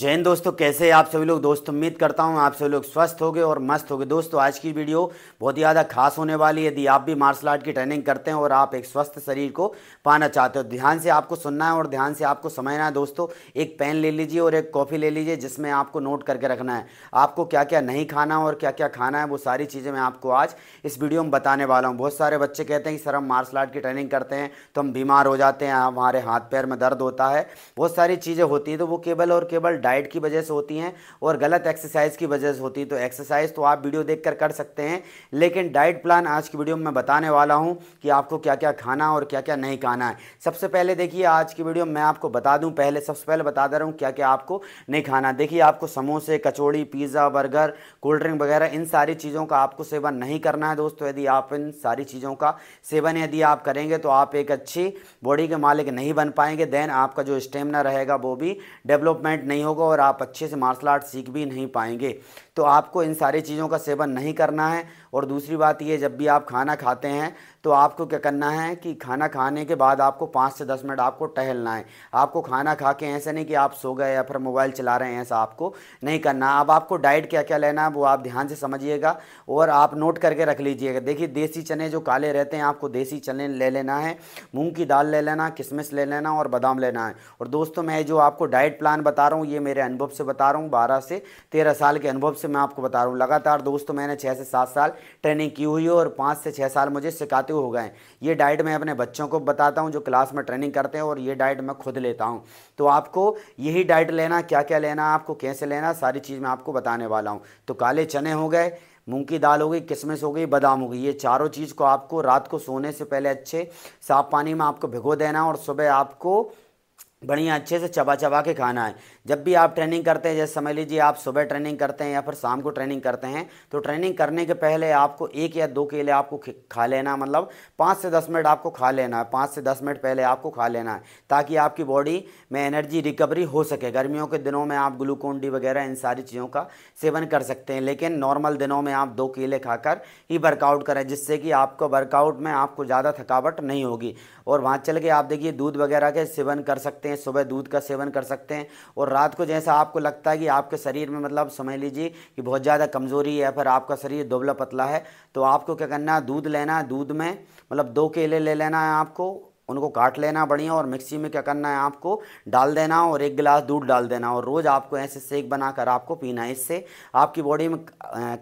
जैन दोस्तों कैसे आप सभी लोग दोस्त उम्मीद करता हूँ आप सभी लोग स्वस्थ होगे और मस्त होगे दोस्तों आज की वीडियो बहुत ही ज़्यादा खास होने वाली है यदि आप भी मार्शल आर्ट की ट्रेनिंग करते हैं और आप एक स्वस्थ शरीर को पाना चाहते हो ध्यान से आपको सुनना है और ध्यान से आपको समझना है दोस्तों एक पेन ले लीजिए और एक कॉफ़ी ले लीजिए जिसमें आपको नोट करके रखना है आपको क्या क्या नहीं खाना और क्या क्या खाना है वो सारी चीज़ें मैं आपको आज इस वीडियो में बताने वाला हूँ बहुत सारे बच्चे कहते हैं कि सर हम मार्शल आर्ट की ट्रेनिंग करते हैं तो हम बीमार हो जाते हैं हमारे हाथ पैर में दर्द होता है बहुत सारी चीज़ें होती हैं तो वो केवल और केवल डाइट की वजह से होती हैं और गलत एक्सरसाइज की वजह से होती है तो एक्सरसाइज तो आप वीडियो देख कर, कर सकते हैं लेकिन डाइट प्लान आज की वीडियो में मैं बताने वाला हूँ कि आपको क्या क्या खाना और क्या क्या नहीं खाना है सबसे पहले देखिए आज की वीडियो मैं आपको बता दूँ पहले सबसे पहले बता दे रहा हूँ क्या क्या आपको नहीं खाना देखिए आपको समोसे कचौड़ी पिज़्ज़ा बर्गर कोल्ड ड्रिंक वगैरह इन सारी चीज़ों का आपको सेवन नहीं करना है दोस्तों यदि आप इन सारी चीज़ों का सेवन यदि आप करेंगे तो आप एक अच्छी बॉडी के मालिक नहीं बन पाएंगे देन आपका जो स्टेमिना रहेगा वो भी डेवलपमेंट नहीं होगा होगा और आप अच्छे से मार्शल आर्ट सीख भी नहीं पाएंगे तो आपको इन सारी चीज़ों का सेवन नहीं करना है और दूसरी बात ये जब भी आप खाना खाते हैं तो आपको क्या करना है कि खाना खाने के बाद आपको पाँच से दस मिनट आपको टहलना है आपको खाना खा के ऐसे नहीं कि आप सो गए या फिर मोबाइल चला रहे हैं ऐसा आपको नहीं करना अब आपको डाइट क्या क्या लेना है वो आप ध्यान से समझिएगा और आप नोट करके रख लीजिएगा देखिए देसी चने जो काले रहते हैं आपको देसी चने ले लेना है मूँग की दाल ले लेना किशमिश ले लेना और बादाम लेना है और दोस्तों मैं जो आपको डाइट प्लान बता रहा हूँ ये मेरे अनुभव से बता रहा हूँ बारह से तेरह साल के अनुभव से से मैं आपको बता रहा हूँ लगातार दोस्तों मैंने छः से सात साल ट्रेनिंग की हुई है और पाँच से छः साल मुझे सिखाते हो गए ये डाइट मैं अपने बच्चों को बताता हूँ जो क्लास में ट्रेनिंग करते हैं और ये डाइट मैं खुद लेता हूँ तो आपको यही डाइट लेना क्या क्या लेना आपको कैसे लेना सारी चीज़ मैं आपको बताने वाला हूँ तो काले चने हो गए मूंग की दाल हो गई किशमिश हो गई बादाम हो गई ये चारों चीज़ को आपको रात को सोने से पहले अच्छे साफ पानी में आपको भिगो देना और सुबह आपको बढ़िया अच्छे से चबा चबा के खाना है जब भी आप ट्रेनिंग करते हैं जैसे समझ लीजिए आप सुबह ट्रेनिंग करते हैं या फिर शाम को ट्रेनिंग करते हैं तो ट्रेनिंग करने के पहले आपको एक या दो केले आपको खा लेना मतलब पाँच से दस मिनट आपको खा लेना है पाँच से दस मिनट पहले आपको खा लेना है ताकि आपकी बॉडी में एनर्जी रिकवरी हो सके गर्मियों के दिनों में आप ग्लूकोन डी वगैरह इन सारी चीज़ों का सेवन कर सकते हैं लेकिन नॉर्मल दिनों में आप दो केले खाकर ही वर्कआउट करें जिससे कि आपको वर्कआउट में आपको ज़्यादा थकावट नहीं होगी और वहाँ चल के आप देखिए दूध वगैरह के सेवन कर सकते हैं हैं सुबह दूध का सेवन कर सकते हैं और रात को जैसा आपको लगता है कि आपके शरीर में मतलब समझ लीजिए कि बहुत ज़्यादा कमज़ोरी है फिर आपका शरीर दुबला पतला है तो आपको क्या करना है दूध लेना है दूध में मतलब दो केले ले लेना है आपको उनको काट लेना बढ़िया और मिक्सी में क्या करना है आपको डाल देना और एक गिलास दूध डाल देना और रोज़ आपको ऐसे सेक बनाकर आपको पीना है इससे आपकी बॉडी में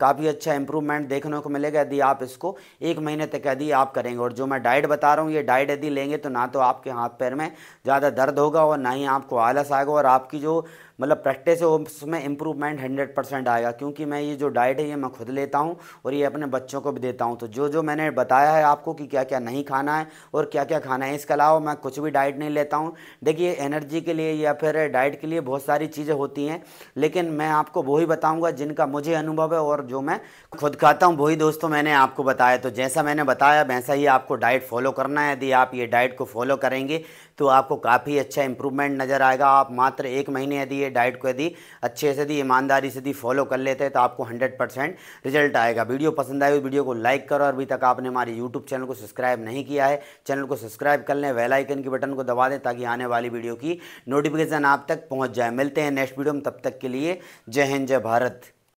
काफ़ी अच्छा इंप्रूवमेंट देखने को मिलेगा यदि आप इसको एक महीने तक यदि आप करेंगे और जो मैं डाइट बता रहा हूँ ये डाइट यदि लेंगे तो ना तो आपके हाथ पैर में ज़्यादा दर्द होगा और ना ही आपको आलस आएगा और आपकी जो मतलब प्रैक्टिस उसमें इम्प्रूवमेंट हंड्रेड परसेंट आएगा क्योंकि मैं ये जो डाइट है ये मैं खुद लेता हूँ और ये अपने बच्चों को भी देता हूँ तो जो जो मैंने बताया है आपको कि क्या क्या नहीं खाना है और क्या क्या खाना है इसके अलावा मैं कुछ भी डाइट नहीं लेता हूँ देखिए एनर्जी के लिए या फिर डाइट के लिए बहुत सारी चीज़ें होती हैं लेकिन मैं आपको वही बताऊँगा जिनका मुझे अनुभव है और जो मैं खुद खाता हूँ वही दोस्तों मैंने आपको बताया तो जैसा मैंने बताया वैसा ही आपको डाइट फॉलो करना है यदि आप ये डाइट को फॉलो करेंगे तो आपको काफ़ी अच्छा इंप्रूवमेंट नज़र आएगा आप मात्र एक महीने यदि ये डाइट को यदि अच्छे से यदि ईमानदारी से यदि फॉलो कर लेते हैं तो आपको हंड्रेड परसेंट रिजल्ट आएगा वीडियो पसंद आए वीडियो को लाइक करो और अभी तक आपने हमारे यूट्यूब चैनल को सब्सक्राइब नहीं किया है चैनल को सब्सक्राइब कर लें वेलाइकन के बटन को दबा दें ताकि आने वाली वीडियो की नोटिफिकेशन आप तक पहुँच जाए मिलते हैं नेक्स्ट वीडियो में तब तक के लिए जय हिंद जय भारत